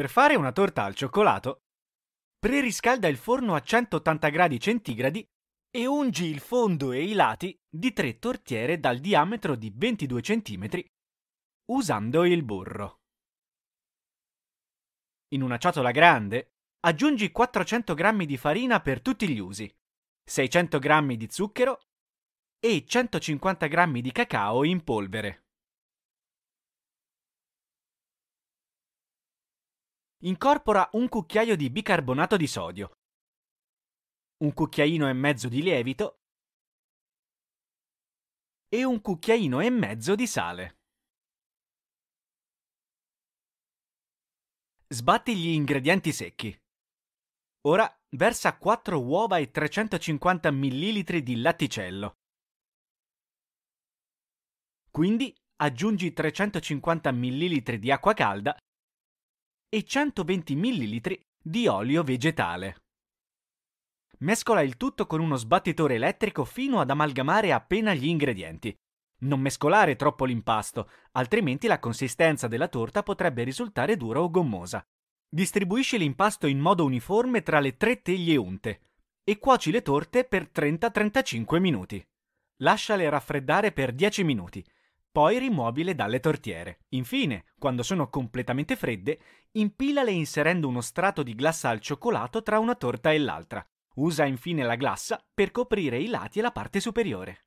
Per fare una torta al cioccolato, preriscalda il forno a 180 gradi centigradi e ungi il fondo e i lati di tre tortiere dal diametro di 22 cm usando il burro. In una ciotola grande aggiungi 400 g di farina per tutti gli usi, 600 g di zucchero e 150 g di cacao in polvere. incorpora un cucchiaio di bicarbonato di sodio, un cucchiaino e mezzo di lievito e un cucchiaino e mezzo di sale. Sbatti gli ingredienti secchi. Ora versa 4 uova e 350 ml di latticello. Quindi aggiungi 350 ml di acqua calda e 120 ml di olio vegetale. Mescola il tutto con uno sbattitore elettrico fino ad amalgamare appena gli ingredienti. Non mescolare troppo l'impasto, altrimenti la consistenza della torta potrebbe risultare dura o gommosa. Distribuisci l'impasto in modo uniforme tra le tre teglie unte e cuoci le torte per 30-35 minuti. Lasciale raffreddare per 10 minuti poi rimuovile dalle tortiere. Infine, quando sono completamente fredde, impilale inserendo uno strato di glassa al cioccolato tra una torta e l'altra. Usa infine la glassa per coprire i lati e la parte superiore.